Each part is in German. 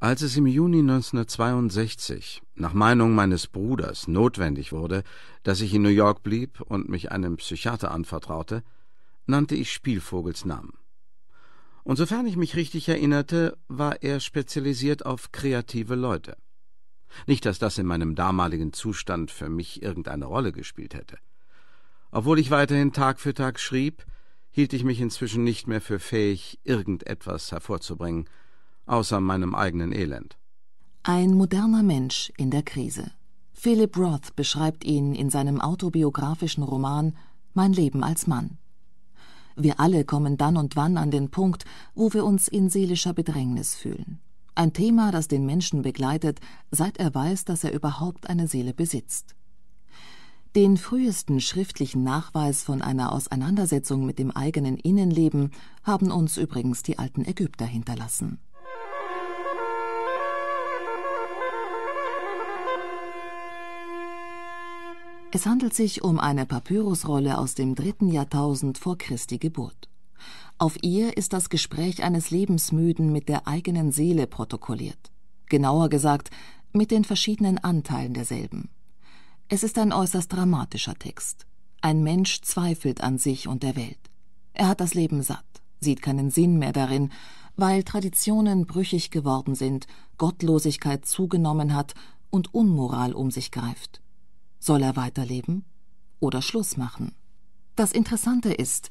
Als es im Juni 1962 nach Meinung meines Bruders notwendig wurde, dass ich in New York blieb und mich einem Psychiater anvertraute, nannte ich Spielvogels Namen. Und sofern ich mich richtig erinnerte, war er spezialisiert auf kreative Leute. Nicht, dass das in meinem damaligen Zustand für mich irgendeine Rolle gespielt hätte. Obwohl ich weiterhin Tag für Tag schrieb, hielt ich mich inzwischen nicht mehr für fähig, irgendetwas hervorzubringen, außer meinem eigenen Elend. Ein moderner Mensch in der Krise. Philip Roth beschreibt ihn in seinem autobiografischen Roman Mein Leben als Mann. Wir alle kommen dann und wann an den Punkt, wo wir uns in seelischer Bedrängnis fühlen. Ein Thema, das den Menschen begleitet, seit er weiß, dass er überhaupt eine Seele besitzt. Den frühesten schriftlichen Nachweis von einer Auseinandersetzung mit dem eigenen Innenleben haben uns übrigens die alten Ägypter hinterlassen. Es handelt sich um eine Papyrusrolle aus dem dritten Jahrtausend vor Christi Geburt. Auf ihr ist das Gespräch eines Lebensmüden mit der eigenen Seele protokolliert. Genauer gesagt, mit den verschiedenen Anteilen derselben. Es ist ein äußerst dramatischer Text. Ein Mensch zweifelt an sich und der Welt. Er hat das Leben satt, sieht keinen Sinn mehr darin, weil Traditionen brüchig geworden sind, Gottlosigkeit zugenommen hat und Unmoral um sich greift. Soll er weiterleben oder Schluss machen? Das Interessante ist,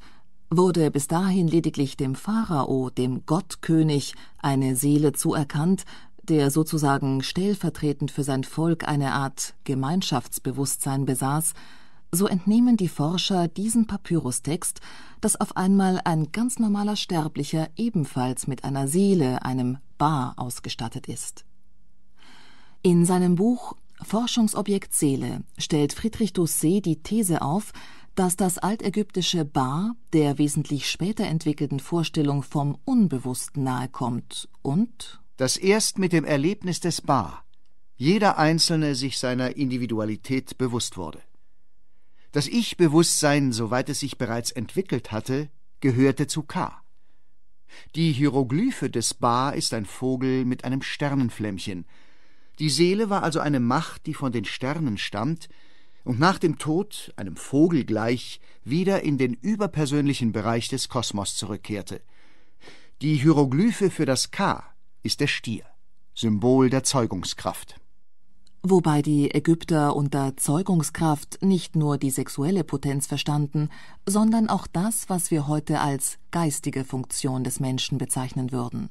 wurde bis dahin lediglich dem Pharao, dem Gottkönig, eine Seele zuerkannt, der sozusagen stellvertretend für sein Volk eine Art Gemeinschaftsbewusstsein besaß, so entnehmen die Forscher diesen Papyrustext, dass auf einmal ein ganz normaler Sterblicher ebenfalls mit einer Seele, einem Ba, ausgestattet ist. In seinem Buch Forschungsobjekt Seele stellt Friedrich Doucet die These auf, dass das altägyptische Ba der wesentlich später entwickelten Vorstellung vom Unbewussten nahekommt und dass erst mit dem Erlebnis des Ba jeder Einzelne sich seiner Individualität bewusst wurde. Das Ich-Bewusstsein, soweit es sich bereits entwickelt hatte, gehörte zu K. Die Hieroglyphe des Ba ist ein Vogel mit einem Sternenflämmchen – die Seele war also eine Macht, die von den Sternen stammt und nach dem Tod, einem Vogel gleich, wieder in den überpersönlichen Bereich des Kosmos zurückkehrte. Die Hieroglyphe für das K ist der Stier, Symbol der Zeugungskraft. Wobei die Ägypter unter Zeugungskraft nicht nur die sexuelle Potenz verstanden, sondern auch das, was wir heute als geistige Funktion des Menschen bezeichnen würden.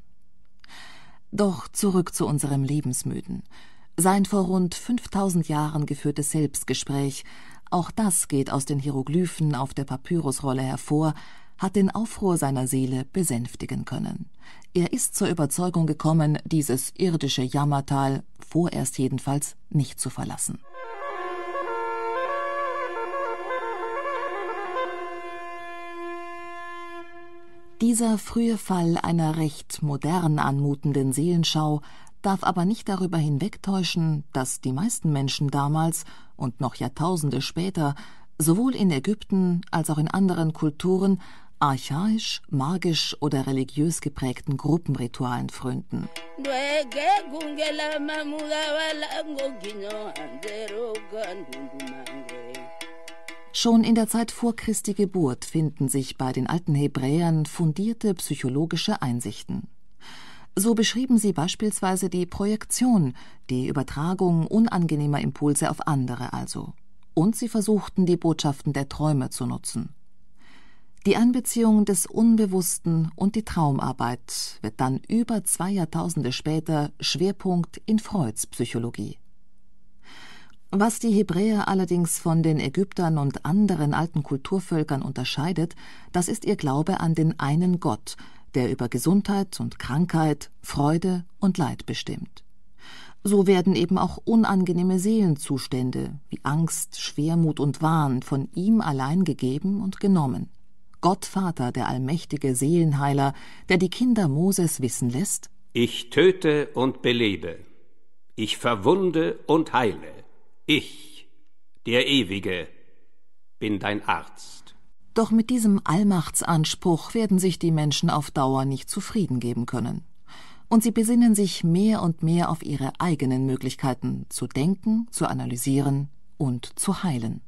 Doch zurück zu unserem Lebensmüden. Sein vor rund 5000 Jahren geführtes Selbstgespräch, auch das geht aus den Hieroglyphen auf der Papyrusrolle hervor, hat den Aufruhr seiner Seele besänftigen können. Er ist zur Überzeugung gekommen, dieses irdische Jammertal vorerst jedenfalls nicht zu verlassen Dieser frühe Fall einer recht modern anmutenden Seelenschau darf aber nicht darüber hinwegtäuschen, dass die meisten Menschen damals und noch Jahrtausende später sowohl in Ägypten als auch in anderen Kulturen archaisch, magisch oder religiös geprägten Gruppenritualen frönten. Schon in der Zeit vor Christi Geburt finden sich bei den alten Hebräern fundierte psychologische Einsichten. So beschrieben sie beispielsweise die Projektion, die Übertragung unangenehmer Impulse auf andere also. Und sie versuchten, die Botschaften der Träume zu nutzen. Die Einbeziehung des Unbewussten und die Traumarbeit wird dann über zwei Jahrtausende später Schwerpunkt in Freuds Psychologie. Was die Hebräer allerdings von den Ägyptern und anderen alten Kulturvölkern unterscheidet, das ist ihr Glaube an den einen Gott, der über Gesundheit und Krankheit, Freude und Leid bestimmt. So werden eben auch unangenehme Seelenzustände wie Angst, Schwermut und Wahn von ihm allein gegeben und genommen. Gottvater, der allmächtige Seelenheiler, der die Kinder Moses wissen lässt, Ich töte und belebe, ich verwunde und heile, ich, der Ewige, bin dein Arzt. Doch mit diesem Allmachtsanspruch werden sich die Menschen auf Dauer nicht zufrieden geben können. Und sie besinnen sich mehr und mehr auf ihre eigenen Möglichkeiten zu denken, zu analysieren und zu heilen.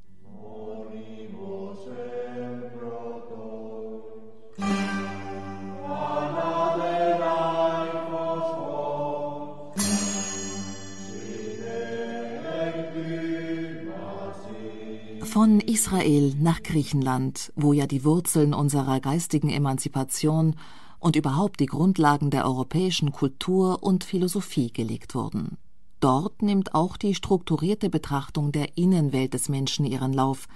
Israel nach Griechenland, wo ja die Wurzeln unserer geistigen Emanzipation und überhaupt die Grundlagen der europäischen Kultur und Philosophie gelegt wurden. Dort nimmt auch die strukturierte Betrachtung der Innenwelt des Menschen ihren Lauf,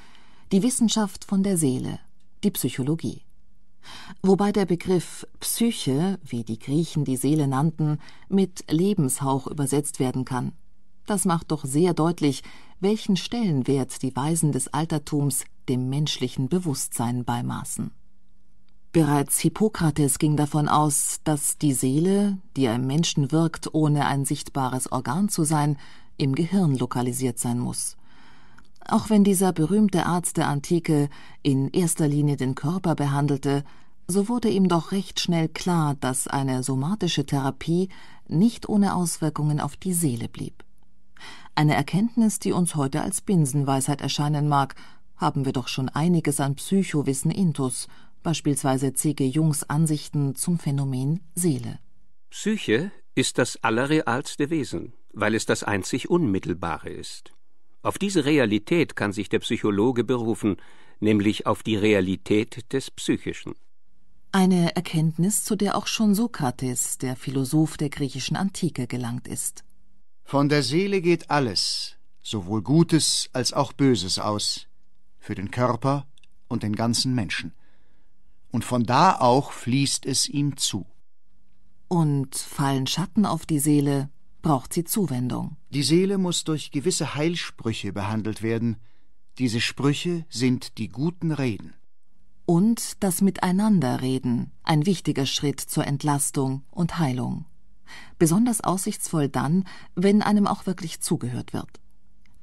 die Wissenschaft von der Seele, die Psychologie. Wobei der Begriff Psyche, wie die Griechen die Seele nannten, mit Lebenshauch übersetzt werden kann. Das macht doch sehr deutlich, welchen Stellenwert die Weisen des Altertums dem menschlichen Bewusstsein beimaßen. Bereits Hippokrates ging davon aus, dass die Seele, die im Menschen wirkt, ohne ein sichtbares Organ zu sein, im Gehirn lokalisiert sein muss. Auch wenn dieser berühmte Arzt der Antike in erster Linie den Körper behandelte, so wurde ihm doch recht schnell klar, dass eine somatische Therapie nicht ohne Auswirkungen auf die Seele blieb. Eine Erkenntnis, die uns heute als Binsenweisheit erscheinen mag, haben wir doch schon einiges an Psychowissen intus, beispielsweise C.G. Jungs Ansichten zum Phänomen Seele. Psyche ist das allerrealste Wesen, weil es das einzig Unmittelbare ist. Auf diese Realität kann sich der Psychologe berufen, nämlich auf die Realität des Psychischen. Eine Erkenntnis, zu der auch schon Sokrates, der Philosoph der griechischen Antike, gelangt ist. Von der Seele geht alles, sowohl Gutes als auch Böses aus, für den Körper und den ganzen Menschen. Und von da auch fließt es ihm zu. Und fallen Schatten auf die Seele, braucht sie Zuwendung. Die Seele muss durch gewisse Heilsprüche behandelt werden. Diese Sprüche sind die guten Reden. Und das Miteinanderreden, ein wichtiger Schritt zur Entlastung und Heilung besonders aussichtsvoll dann, wenn einem auch wirklich zugehört wird.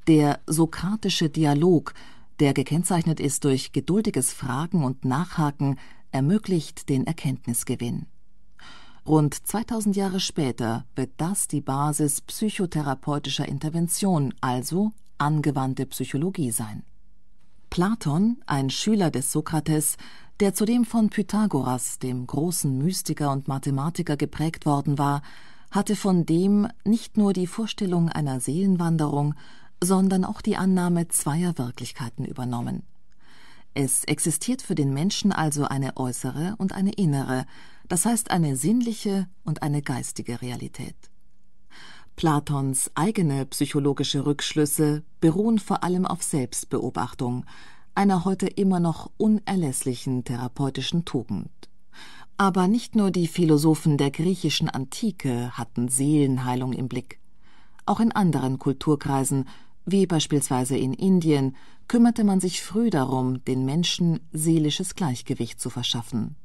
Der sokratische Dialog, der gekennzeichnet ist durch geduldiges Fragen und Nachhaken, ermöglicht den Erkenntnisgewinn. Rund 2000 Jahre später wird das die Basis psychotherapeutischer Intervention, also angewandte Psychologie sein. Platon, ein Schüler des Sokrates, der zudem von Pythagoras, dem großen Mystiker und Mathematiker, geprägt worden war, hatte von dem nicht nur die Vorstellung einer Seelenwanderung, sondern auch die Annahme zweier Wirklichkeiten übernommen. Es existiert für den Menschen also eine äußere und eine innere, das heißt eine sinnliche und eine geistige Realität. Platons eigene psychologische Rückschlüsse beruhen vor allem auf Selbstbeobachtung, einer heute immer noch unerlässlichen therapeutischen Tugend. Aber nicht nur die Philosophen der griechischen Antike hatten Seelenheilung im Blick. Auch in anderen Kulturkreisen, wie beispielsweise in Indien, kümmerte man sich früh darum, den Menschen seelisches Gleichgewicht zu verschaffen.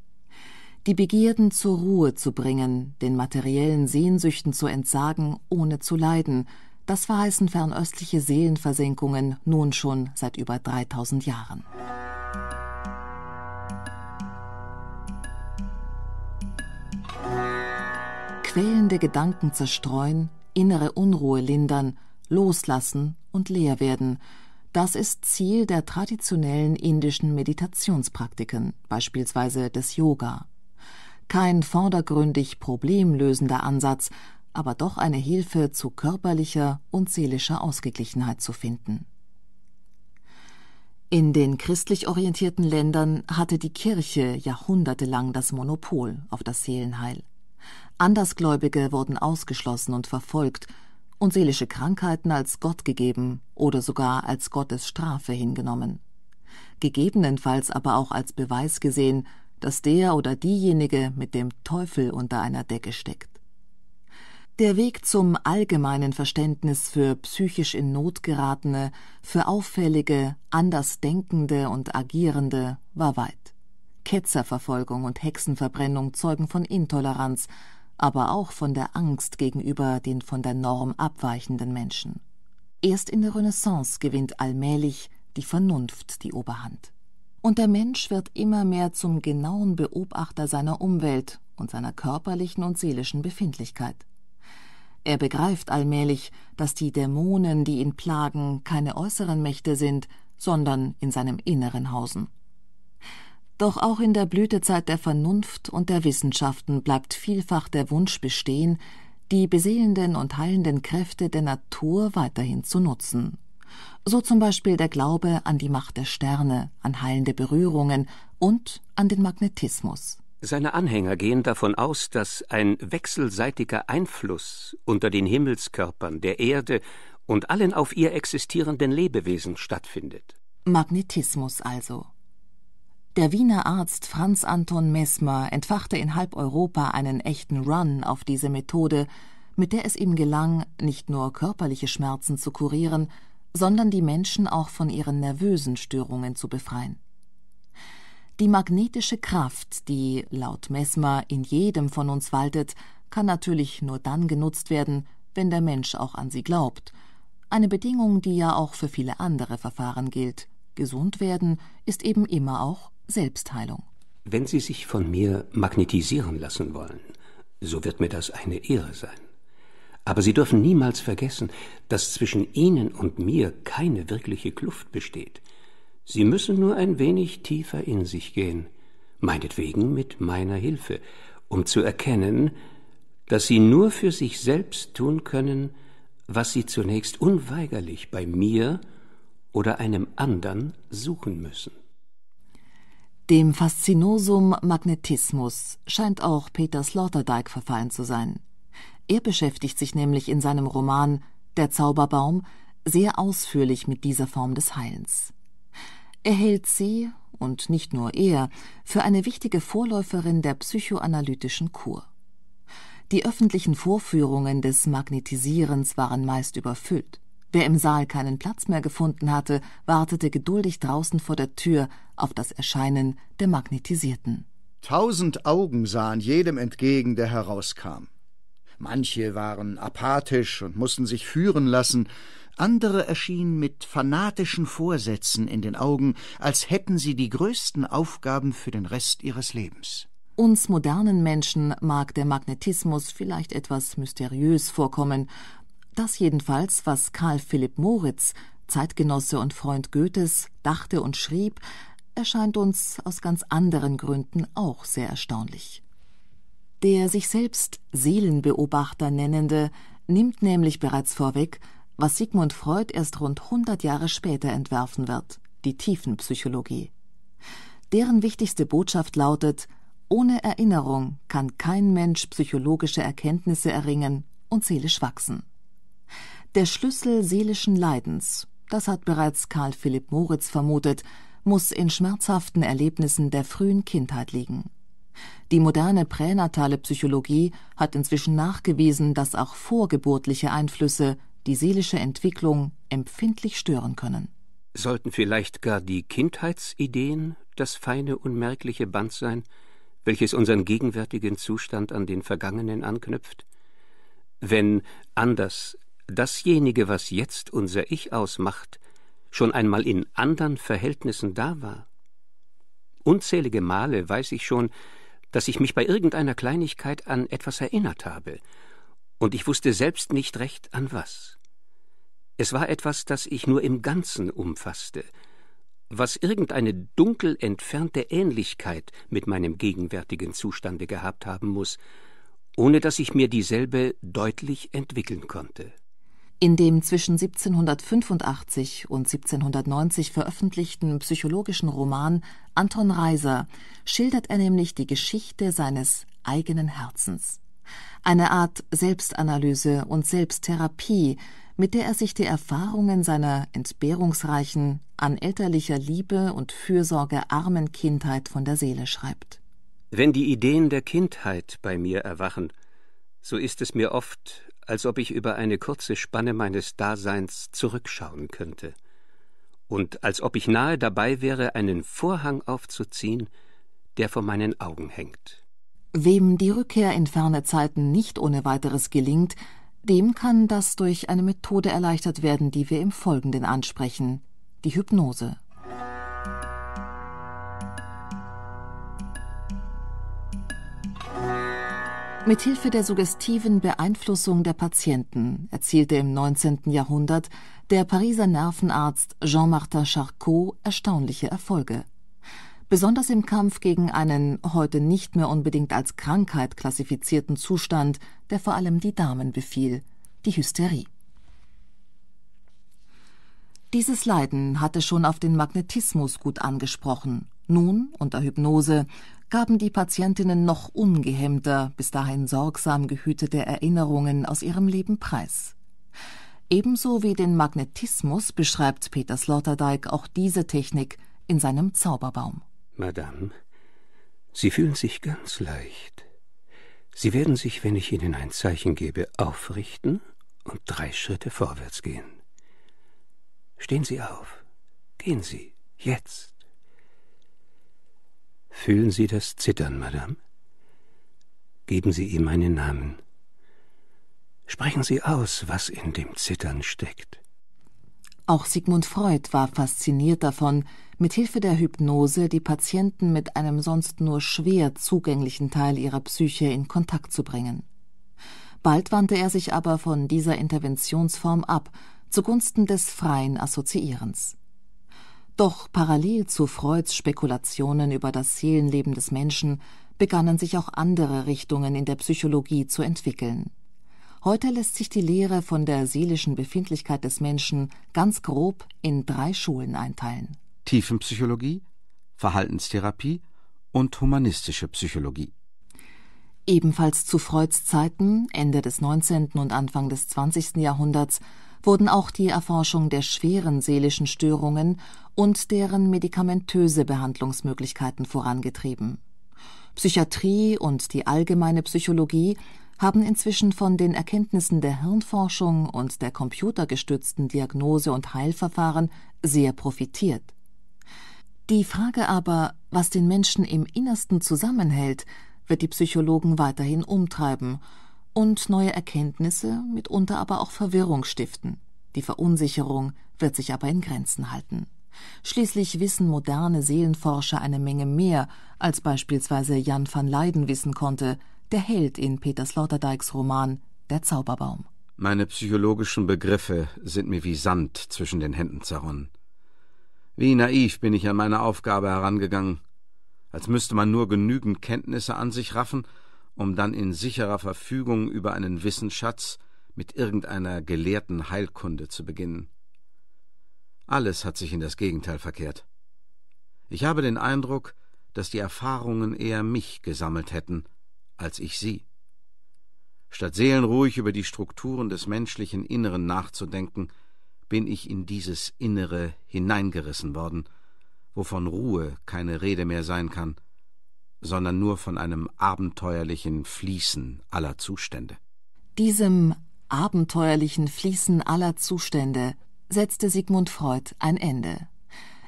Die Begierden zur Ruhe zu bringen, den materiellen Sehnsüchten zu entsagen, ohne zu leiden, das verheißen fernöstliche Seelenversenkungen nun schon seit über 3000 Jahren. Quälende Gedanken zerstreuen, innere Unruhe lindern, loslassen und leer werden. Das ist Ziel der traditionellen indischen Meditationspraktiken, beispielsweise des Yoga. Kein vordergründig problemlösender Ansatz, aber doch eine Hilfe zu körperlicher und seelischer Ausgeglichenheit zu finden. In den christlich orientierten Ländern hatte die Kirche jahrhundertelang das Monopol auf das Seelenheil. Andersgläubige wurden ausgeschlossen und verfolgt und seelische Krankheiten als Gott gegeben oder sogar als Gottes Strafe hingenommen. Gegebenenfalls aber auch als Beweis gesehen, dass der oder diejenige mit dem Teufel unter einer Decke steckt. Der Weg zum allgemeinen Verständnis für psychisch in Not geratene, für auffällige, andersdenkende und agierende war weit. Ketzerverfolgung und Hexenverbrennung zeugen von Intoleranz, aber auch von der Angst gegenüber den von der Norm abweichenden Menschen. Erst in der Renaissance gewinnt allmählich die Vernunft die Oberhand. Und der Mensch wird immer mehr zum genauen Beobachter seiner Umwelt und seiner körperlichen und seelischen Befindlichkeit. Er begreift allmählich, dass die Dämonen, die ihn plagen, keine äußeren Mächte sind, sondern in seinem Inneren hausen. Doch auch in der Blütezeit der Vernunft und der Wissenschaften bleibt vielfach der Wunsch bestehen, die beseelenden und heilenden Kräfte der Natur weiterhin zu nutzen. So zum Beispiel der Glaube an die Macht der Sterne, an heilende Berührungen und an den Magnetismus. Seine Anhänger gehen davon aus, dass ein wechselseitiger Einfluss unter den Himmelskörpern, der Erde und allen auf ihr existierenden Lebewesen stattfindet. Magnetismus also. Der Wiener Arzt Franz Anton Mesmer entfachte in halb Europa einen echten Run auf diese Methode, mit der es ihm gelang, nicht nur körperliche Schmerzen zu kurieren, sondern die Menschen auch von ihren nervösen Störungen zu befreien. Die magnetische Kraft, die laut Messmer in jedem von uns waltet, kann natürlich nur dann genutzt werden, wenn der Mensch auch an sie glaubt. Eine Bedingung, die ja auch für viele andere Verfahren gilt. Gesund werden ist eben immer auch Selbstheilung. Wenn Sie sich von mir magnetisieren lassen wollen, so wird mir das eine Ehre sein. Aber Sie dürfen niemals vergessen, dass zwischen Ihnen und mir keine wirkliche Kluft besteht. Sie müssen nur ein wenig tiefer in sich gehen, meinetwegen mit meiner Hilfe, um zu erkennen, dass Sie nur für sich selbst tun können, was Sie zunächst unweigerlich bei mir oder einem anderen suchen müssen. Dem Faszinosum Magnetismus scheint auch Peter Sloterdijk verfallen zu sein. Er beschäftigt sich nämlich in seinem Roman Der Zauberbaum sehr ausführlich mit dieser Form des Heilens. Er hält sie, und nicht nur er, für eine wichtige Vorläuferin der psychoanalytischen Kur. Die öffentlichen Vorführungen des Magnetisierens waren meist überfüllt. Wer im Saal keinen Platz mehr gefunden hatte, wartete geduldig draußen vor der Tür auf das Erscheinen der Magnetisierten. Tausend Augen sahen jedem entgegen, der herauskam. Manche waren apathisch und mussten sich führen lassen, andere erschienen mit fanatischen Vorsätzen in den Augen, als hätten sie die größten Aufgaben für den Rest ihres Lebens. Uns modernen Menschen mag der Magnetismus vielleicht etwas mysteriös vorkommen. Das jedenfalls, was Karl Philipp Moritz, Zeitgenosse und Freund Goethes, dachte und schrieb, erscheint uns aus ganz anderen Gründen auch sehr erstaunlich. Der sich selbst Seelenbeobachter nennende nimmt nämlich bereits vorweg, was Sigmund Freud erst rund 100 Jahre später entwerfen wird, die Tiefenpsychologie. Deren wichtigste Botschaft lautet, ohne Erinnerung kann kein Mensch psychologische Erkenntnisse erringen und seelisch wachsen. Der Schlüssel seelischen Leidens, das hat bereits Karl Philipp Moritz vermutet, muss in schmerzhaften Erlebnissen der frühen Kindheit liegen. Die moderne pränatale Psychologie hat inzwischen nachgewiesen, dass auch vorgeburtliche Einflüsse die seelische Entwicklung empfindlich stören können. Sollten vielleicht gar die Kindheitsideen das feine, unmerkliche Band sein, welches unseren gegenwärtigen Zustand an den Vergangenen anknüpft? Wenn anders dasjenige, was jetzt unser Ich ausmacht, schon einmal in anderen Verhältnissen da war? Unzählige Male weiß ich schon, dass ich mich bei irgendeiner Kleinigkeit an etwas erinnert habe, und ich wusste selbst nicht recht an was. Es war etwas, das ich nur im Ganzen umfasste, was irgendeine dunkel entfernte Ähnlichkeit mit meinem gegenwärtigen Zustande gehabt haben muß, ohne dass ich mir dieselbe deutlich entwickeln konnte. In dem zwischen 1785 und 1790 veröffentlichten psychologischen Roman Anton Reiser schildert er nämlich die Geschichte seines eigenen Herzens. Eine Art Selbstanalyse und Selbsttherapie, mit der er sich die Erfahrungen seiner entbehrungsreichen, an elterlicher Liebe und Fürsorge armen Kindheit von der Seele schreibt. Wenn die Ideen der Kindheit bei mir erwachen, so ist es mir oft, als ob ich über eine kurze Spanne meines Daseins zurückschauen könnte, und als ob ich nahe dabei wäre, einen Vorhang aufzuziehen, der vor meinen Augen hängt. Wem die Rückkehr in ferne Zeiten nicht ohne weiteres gelingt, dem kann das durch eine Methode erleichtert werden, die wir im Folgenden ansprechen, die Hypnose. Mithilfe der suggestiven Beeinflussung der Patienten erzielte im 19. Jahrhundert der Pariser Nervenarzt Jean-Martin Charcot erstaunliche Erfolge. Besonders im Kampf gegen einen heute nicht mehr unbedingt als Krankheit klassifizierten Zustand, der vor allem die Damen befiel, die Hysterie. Dieses Leiden hatte schon auf den Magnetismus gut angesprochen. Nun, unter Hypnose, gaben die Patientinnen noch ungehemmter, bis dahin sorgsam gehütete Erinnerungen aus ihrem Leben preis. Ebenso wie den Magnetismus beschreibt Peter Sloterdijk auch diese Technik in seinem Zauberbaum. Madame, Sie fühlen sich ganz leicht. Sie werden sich, wenn ich Ihnen ein Zeichen gebe, aufrichten und drei Schritte vorwärts gehen. Stehen Sie auf. Gehen Sie. Jetzt. Fühlen Sie das Zittern, Madame? Geben Sie ihm einen Namen. Sprechen Sie aus, was in dem Zittern steckt. Auch Sigmund Freud war fasziniert davon, mit Hilfe der Hypnose die Patienten mit einem sonst nur schwer zugänglichen Teil ihrer Psyche in Kontakt zu bringen. Bald wandte er sich aber von dieser Interventionsform ab, zugunsten des freien Assoziierens. Doch parallel zu Freuds Spekulationen über das Seelenleben des Menschen begannen sich auch andere Richtungen in der Psychologie zu entwickeln. Heute lässt sich die Lehre von der seelischen Befindlichkeit des Menschen ganz grob in drei Schulen einteilen: Tiefenpsychologie, Verhaltenstherapie und humanistische Psychologie. Ebenfalls zu Freuds Zeiten, Ende des 19. und Anfang des 20. Jahrhunderts, wurden auch die Erforschung der schweren seelischen Störungen und deren medikamentöse Behandlungsmöglichkeiten vorangetrieben. Psychiatrie und die allgemeine Psychologie haben inzwischen von den Erkenntnissen der Hirnforschung und der computergestützten Diagnose und Heilverfahren sehr profitiert. Die Frage aber, was den Menschen im Innersten zusammenhält, wird die Psychologen weiterhin umtreiben und neue Erkenntnisse, mitunter aber auch Verwirrung stiften. Die Verunsicherung wird sich aber in Grenzen halten. Schließlich wissen moderne Seelenforscher eine Menge mehr, als beispielsweise Jan van Leyden wissen konnte, der Held in Peter Sloterdijks Roman Der Zauberbaum. Meine psychologischen Begriffe sind mir wie Sand zwischen den Händen zerronnen. Wie naiv bin ich an meine Aufgabe herangegangen, als müsste man nur genügend Kenntnisse an sich raffen, um dann in sicherer Verfügung über einen Wissensschatz mit irgendeiner gelehrten Heilkunde zu beginnen. Alles hat sich in das Gegenteil verkehrt. Ich habe den Eindruck, dass die Erfahrungen eher mich gesammelt hätten, als ich sie. Statt seelenruhig über die Strukturen des menschlichen Inneren nachzudenken, bin ich in dieses Innere hineingerissen worden, wovon Ruhe keine Rede mehr sein kann, sondern nur von einem abenteuerlichen Fließen aller Zustände. Diesem abenteuerlichen Fließen aller Zustände setzte Sigmund Freud ein Ende.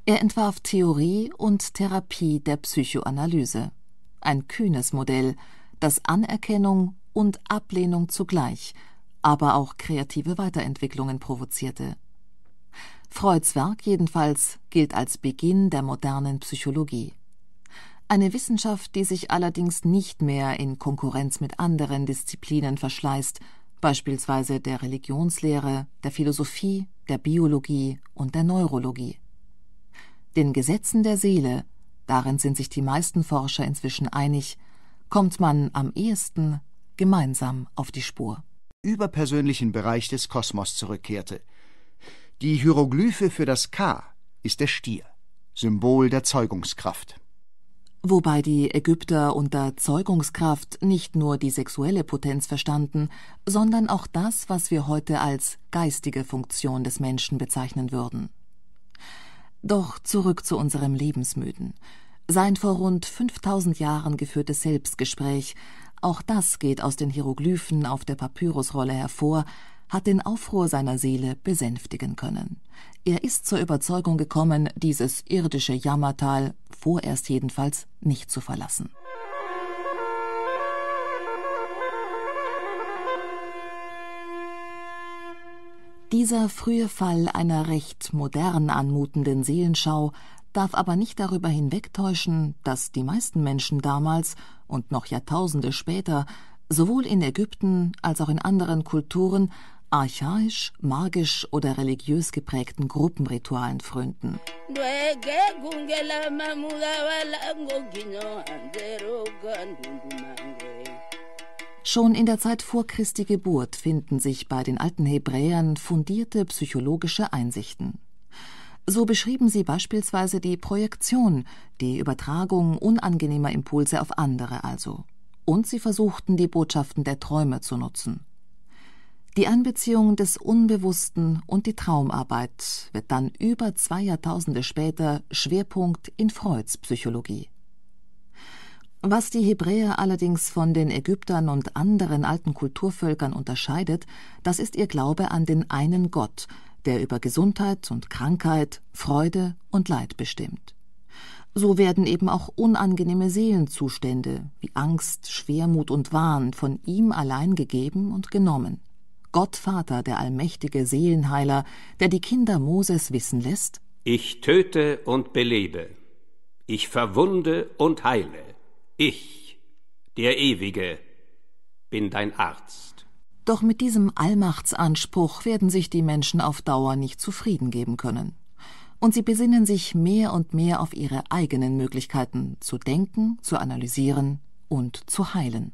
Er entwarf Theorie und Therapie der Psychoanalyse. Ein kühnes Modell, das Anerkennung und Ablehnung zugleich, aber auch kreative Weiterentwicklungen provozierte. Freuds Werk jedenfalls gilt als Beginn der modernen Psychologie. Eine Wissenschaft, die sich allerdings nicht mehr in Konkurrenz mit anderen Disziplinen verschleißt, beispielsweise der Religionslehre, der Philosophie, der Biologie und der Neurologie. Den Gesetzen der Seele, darin sind sich die meisten Forscher inzwischen einig, kommt man am ehesten gemeinsam auf die Spur. Überpersönlichen Bereich des Kosmos zurückkehrte. Die Hieroglyphe für das K ist der Stier, Symbol der Zeugungskraft wobei die Ägypter unter Zeugungskraft nicht nur die sexuelle Potenz verstanden, sondern auch das, was wir heute als geistige Funktion des Menschen bezeichnen würden. Doch zurück zu unserem Lebensmüden. Sein vor rund 5000 Jahren geführtes Selbstgespräch, auch das geht aus den Hieroglyphen auf der Papyrusrolle hervor, hat den Aufruhr seiner Seele besänftigen können. Er ist zur Überzeugung gekommen, dieses irdische Jammertal vorerst jedenfalls nicht zu verlassen. Dieser frühe Fall einer recht modern anmutenden Seelenschau darf aber nicht darüber hinwegtäuschen, dass die meisten Menschen damals und noch Jahrtausende später sowohl in Ägypten als auch in anderen Kulturen archaisch, magisch oder religiös geprägten Gruppenritualen frönten. Schon in der Zeit vor Christi Geburt finden sich bei den alten Hebräern fundierte psychologische Einsichten. So beschrieben sie beispielsweise die Projektion, die Übertragung unangenehmer Impulse auf andere also. Und sie versuchten, die Botschaften der Träume zu nutzen. Die Einbeziehung des Unbewussten und die Traumarbeit wird dann über zwei Jahrtausende später Schwerpunkt in Freuds Psychologie. Was die Hebräer allerdings von den Ägyptern und anderen alten Kulturvölkern unterscheidet, das ist ihr Glaube an den einen Gott, der über Gesundheit und Krankheit, Freude und Leid bestimmt. So werden eben auch unangenehme Seelenzustände wie Angst, Schwermut und Wahn von ihm allein gegeben und genommen. Gottvater, der allmächtige Seelenheiler, der die Kinder Moses wissen lässt? Ich töte und belebe, ich verwunde und heile, ich, der Ewige, bin dein Arzt. Doch mit diesem Allmachtsanspruch werden sich die Menschen auf Dauer nicht zufrieden geben können. Und sie besinnen sich mehr und mehr auf ihre eigenen Möglichkeiten zu denken, zu analysieren und zu heilen.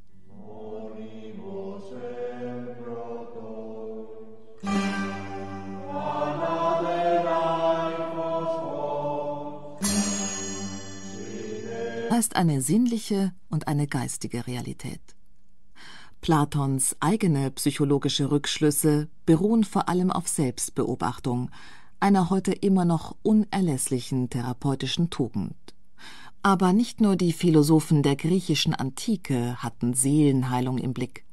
heißt eine sinnliche und eine geistige Realität. Platons eigene psychologische Rückschlüsse beruhen vor allem auf Selbstbeobachtung, einer heute immer noch unerlässlichen therapeutischen Tugend. Aber nicht nur die Philosophen der griechischen Antike hatten Seelenheilung im Blick.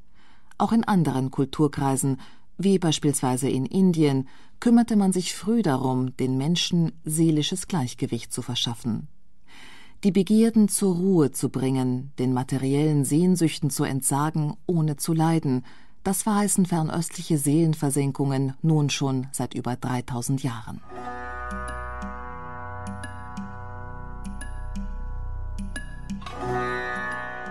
Auch in anderen Kulturkreisen, wie beispielsweise in Indien, kümmerte man sich früh darum, den Menschen seelisches Gleichgewicht zu verschaffen die Begierden zur Ruhe zu bringen, den materiellen Sehnsüchten zu entsagen, ohne zu leiden, das verheißen fernöstliche Seelenversenkungen nun schon seit über 3000 Jahren.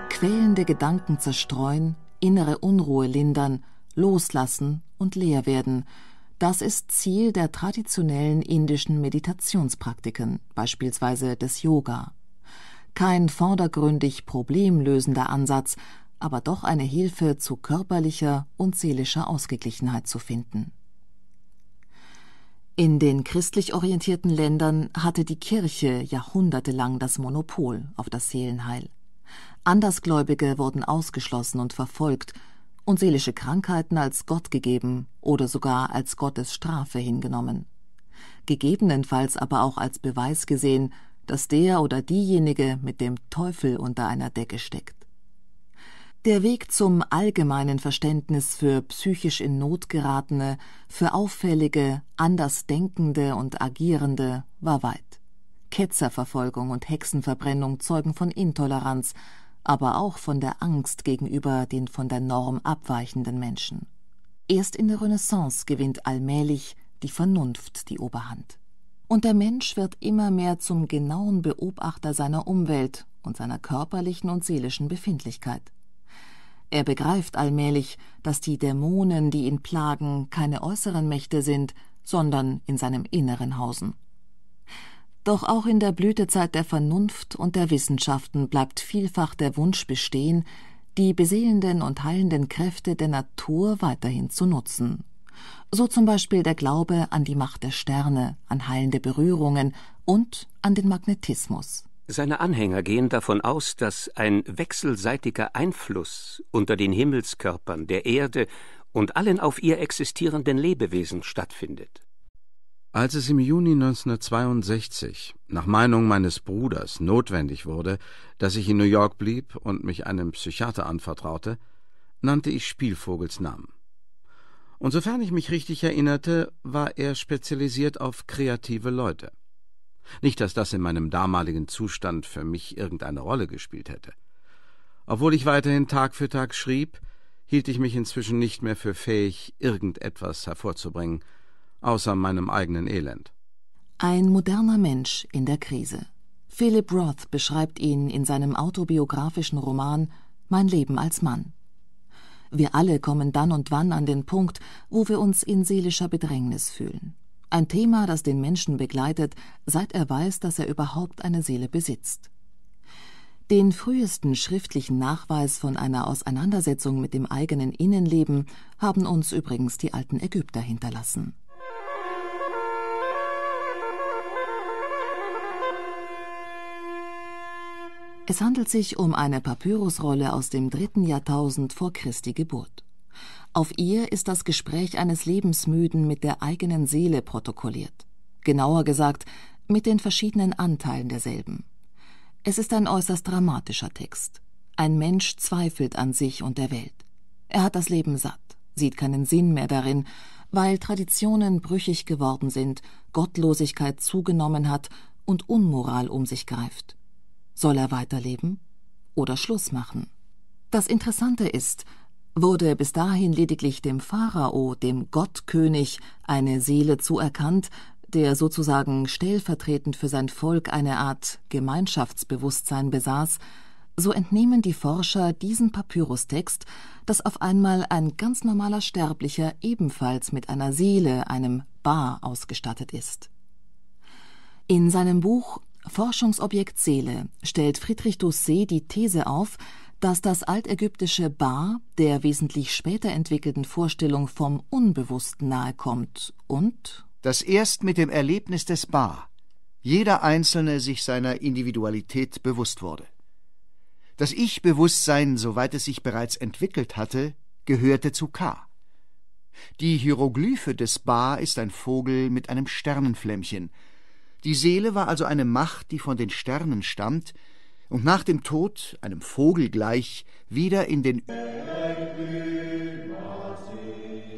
Quälende Gedanken zerstreuen, innere Unruhe lindern, loslassen und leer werden, das ist Ziel der traditionellen indischen Meditationspraktiken, beispielsweise des Yoga kein vordergründig problemlösender Ansatz, aber doch eine Hilfe zu körperlicher und seelischer Ausgeglichenheit zu finden. In den christlich orientierten Ländern hatte die Kirche jahrhundertelang das Monopol auf das Seelenheil. Andersgläubige wurden ausgeschlossen und verfolgt und seelische Krankheiten als Gott gegeben oder sogar als Gottes Strafe hingenommen. Gegebenenfalls aber auch als Beweis gesehen, dass der oder diejenige mit dem Teufel unter einer Decke steckt. Der Weg zum allgemeinen Verständnis für psychisch in Not geratene, für auffällige, anders denkende und agierende war weit. Ketzerverfolgung und Hexenverbrennung zeugen von Intoleranz, aber auch von der Angst gegenüber den von der Norm abweichenden Menschen. Erst in der Renaissance gewinnt allmählich die Vernunft die Oberhand und der Mensch wird immer mehr zum genauen Beobachter seiner Umwelt und seiner körperlichen und seelischen Befindlichkeit. Er begreift allmählich, dass die Dämonen, die ihn plagen, keine äußeren Mächte sind, sondern in seinem Inneren hausen. Doch auch in der Blütezeit der Vernunft und der Wissenschaften bleibt vielfach der Wunsch bestehen, die beseelenden und heilenden Kräfte der Natur weiterhin zu nutzen so zum Beispiel der Glaube an die Macht der Sterne, an heilende Berührungen und an den Magnetismus. Seine Anhänger gehen davon aus, dass ein wechselseitiger Einfluss unter den Himmelskörpern, der Erde und allen auf ihr existierenden Lebewesen stattfindet. Als es im Juni 1962 nach Meinung meines Bruders notwendig wurde, dass ich in New York blieb und mich einem Psychiater anvertraute, nannte ich Spielvogels Namen. Und sofern ich mich richtig erinnerte, war er spezialisiert auf kreative Leute. Nicht, dass das in meinem damaligen Zustand für mich irgendeine Rolle gespielt hätte. Obwohl ich weiterhin Tag für Tag schrieb, hielt ich mich inzwischen nicht mehr für fähig, irgendetwas hervorzubringen, außer meinem eigenen Elend. Ein moderner Mensch in der Krise. Philip Roth beschreibt ihn in seinem autobiografischen Roman Mein Leben als Mann. Wir alle kommen dann und wann an den Punkt, wo wir uns in seelischer Bedrängnis fühlen. Ein Thema, das den Menschen begleitet, seit er weiß, dass er überhaupt eine Seele besitzt. Den frühesten schriftlichen Nachweis von einer Auseinandersetzung mit dem eigenen Innenleben haben uns übrigens die alten Ägypter hinterlassen Es handelt sich um eine Papyrusrolle aus dem dritten Jahrtausend vor Christi Geburt. Auf ihr ist das Gespräch eines Lebensmüden mit der eigenen Seele protokolliert. Genauer gesagt, mit den verschiedenen Anteilen derselben. Es ist ein äußerst dramatischer Text. Ein Mensch zweifelt an sich und der Welt. Er hat das Leben satt, sieht keinen Sinn mehr darin, weil Traditionen brüchig geworden sind, Gottlosigkeit zugenommen hat und Unmoral um sich greift. Soll er weiterleben oder Schluss machen? Das Interessante ist, wurde bis dahin lediglich dem Pharao, dem Gottkönig, eine Seele zuerkannt, der sozusagen stellvertretend für sein Volk eine Art Gemeinschaftsbewusstsein besaß, so entnehmen die Forscher diesen Papyrustext, dass auf einmal ein ganz normaler Sterblicher ebenfalls mit einer Seele, einem Ba, ausgestattet ist. In seinem Buch Forschungsobjekt Seele stellt Friedrich Doucet die These auf, dass das altägyptische Ba der wesentlich später entwickelten Vorstellung vom Unbewussten nahekommt und dass erst mit dem Erlebnis des Ba jeder Einzelne sich seiner Individualität bewusst wurde. Das Ich-Bewusstsein, soweit es sich bereits entwickelt hatte, gehörte zu K. Die Hieroglyphe des Ba ist ein Vogel mit einem Sternenflämmchen – die Seele war also eine Macht, die von den Sternen stammt und nach dem Tod, einem Vogel gleich, wieder in den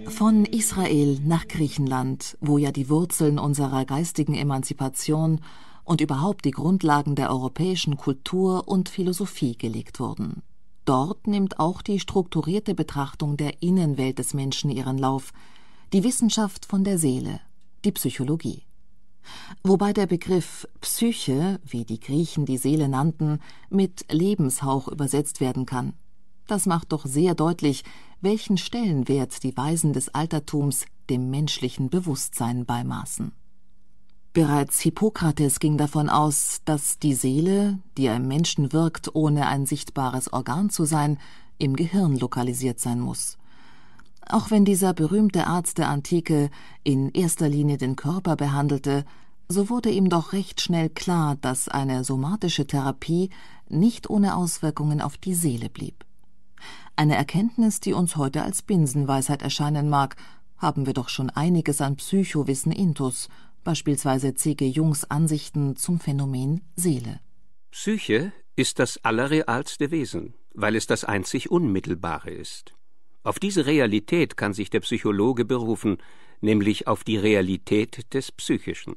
von Israel nach Griechenland, wo ja die Wurzeln unserer geistigen Emanzipation und überhaupt die Grundlagen der europäischen Kultur und Philosophie gelegt wurden. Dort nimmt auch die strukturierte Betrachtung der Innenwelt des Menschen ihren Lauf, die Wissenschaft von der Seele, die Psychologie wobei der Begriff Psyche, wie die Griechen die Seele nannten, mit Lebenshauch übersetzt werden kann. Das macht doch sehr deutlich, welchen Stellenwert die Weisen des Altertums dem menschlichen Bewusstsein beimaßen. Bereits Hippokrates ging davon aus, dass die Seele, die einem Menschen wirkt, ohne ein sichtbares Organ zu sein, im Gehirn lokalisiert sein muss. Auch wenn dieser berühmte Arzt der Antike in erster Linie den Körper behandelte, so wurde ihm doch recht schnell klar, dass eine somatische Therapie nicht ohne Auswirkungen auf die Seele blieb. Eine Erkenntnis, die uns heute als Binsenweisheit erscheinen mag, haben wir doch schon einiges an Psychowissen intus, beispielsweise C.G. Jungs Ansichten zum Phänomen Seele. Psyche ist das allerrealste Wesen, weil es das einzig Unmittelbare ist. Auf diese Realität kann sich der Psychologe berufen, nämlich auf die Realität des Psychischen.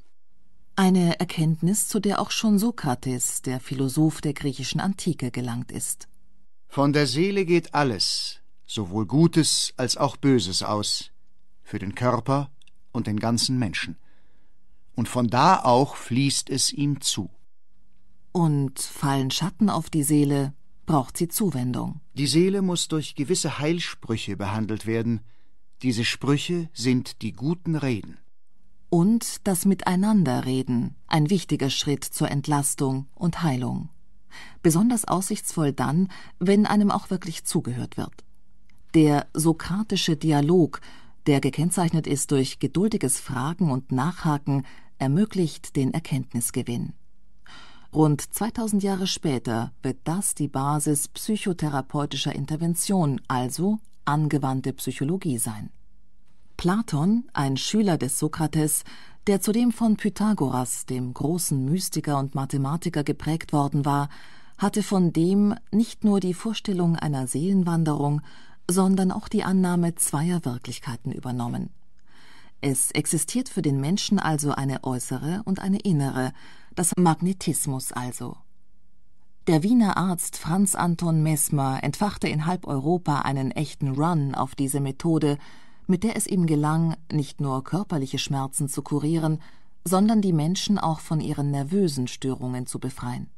Eine Erkenntnis, zu der auch schon Sokrates, der Philosoph der griechischen Antike, gelangt ist. Von der Seele geht alles, sowohl Gutes als auch Böses aus, für den Körper und den ganzen Menschen. Und von da auch fließt es ihm zu. Und fallen Schatten auf die Seele, braucht sie Zuwendung. Die Seele muss durch gewisse Heilsprüche behandelt werden. Diese Sprüche sind die guten Reden. Und das Miteinanderreden, ein wichtiger Schritt zur Entlastung und Heilung. Besonders aussichtsvoll dann, wenn einem auch wirklich zugehört wird. Der sokratische Dialog, der gekennzeichnet ist durch geduldiges Fragen und Nachhaken, ermöglicht den Erkenntnisgewinn. Rund 2000 Jahre später wird das die Basis psychotherapeutischer Intervention, also angewandte Psychologie sein. Platon, ein Schüler des Sokrates, der zudem von Pythagoras, dem großen Mystiker und Mathematiker, geprägt worden war, hatte von dem nicht nur die Vorstellung einer Seelenwanderung, sondern auch die Annahme zweier Wirklichkeiten übernommen. Es existiert für den Menschen also eine äußere und eine innere, das Magnetismus also. Der Wiener Arzt Franz Anton Mesmer entfachte in halb Europa einen echten Run auf diese Methode, mit der es ihm gelang, nicht nur körperliche Schmerzen zu kurieren, sondern die Menschen auch von ihren nervösen Störungen zu befreien.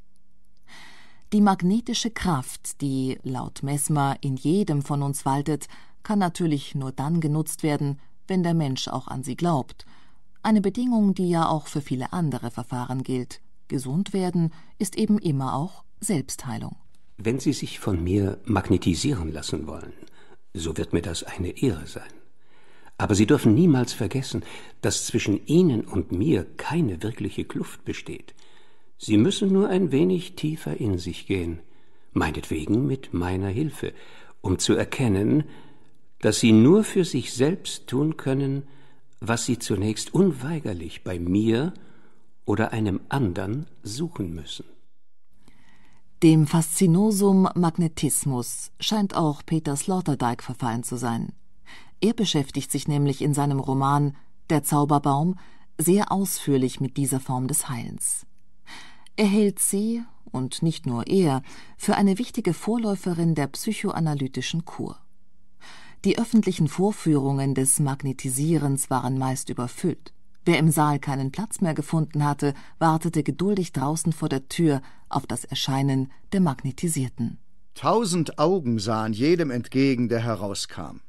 Die magnetische Kraft, die laut Mesmer in jedem von uns waltet, kann natürlich nur dann genutzt werden, wenn der Mensch auch an sie glaubt eine Bedingung, die ja auch für viele andere Verfahren gilt. Gesund werden ist eben immer auch Selbstheilung. Wenn Sie sich von mir magnetisieren lassen wollen, so wird mir das eine Ehre sein. Aber Sie dürfen niemals vergessen, dass zwischen Ihnen und mir keine wirkliche Kluft besteht. Sie müssen nur ein wenig tiefer in sich gehen, meinetwegen mit meiner Hilfe, um zu erkennen, dass Sie nur für sich selbst tun können, was sie zunächst unweigerlich bei mir oder einem anderen suchen müssen. Dem Faszinosum Magnetismus scheint auch Peter Sloterdijk verfallen zu sein. Er beschäftigt sich nämlich in seinem Roman Der Zauberbaum sehr ausführlich mit dieser Form des Heilens. Er hält sie, und nicht nur er, für eine wichtige Vorläuferin der psychoanalytischen Kur. Die öffentlichen Vorführungen des Magnetisierens waren meist überfüllt. Wer im Saal keinen Platz mehr gefunden hatte, wartete geduldig draußen vor der Tür auf das Erscheinen der Magnetisierten. Tausend Augen sahen jedem entgegen, der herauskam.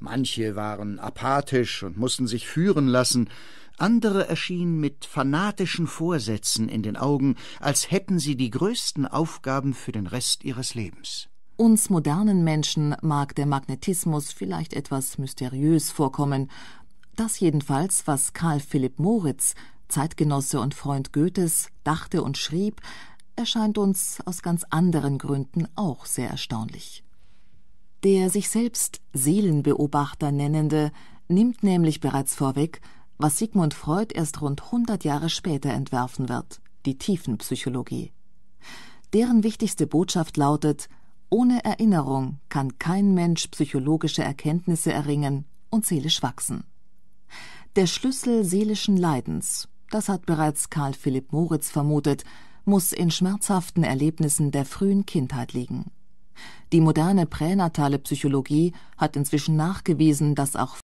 Manche waren apathisch und mussten sich führen lassen, andere erschienen mit fanatischen Vorsätzen in den Augen, als hätten sie die größten Aufgaben für den Rest ihres Lebens. Uns modernen Menschen mag der Magnetismus vielleicht etwas mysteriös vorkommen. Das jedenfalls, was Karl Philipp Moritz, Zeitgenosse und Freund Goethes, dachte und schrieb, erscheint uns aus ganz anderen Gründen auch sehr erstaunlich. Der sich selbst Seelenbeobachter nennende nimmt nämlich bereits vorweg, was Sigmund Freud erst rund 100 Jahre später entwerfen wird, die Tiefenpsychologie. Deren wichtigste Botschaft lautet, ohne Erinnerung kann kein Mensch psychologische Erkenntnisse erringen und seelisch wachsen. Der Schlüssel seelischen Leidens, das hat bereits Karl Philipp Moritz vermutet, muss in schmerzhaften Erlebnissen der frühen Kindheit liegen. Die moderne pränatale Psychologie hat inzwischen nachgewiesen, dass auch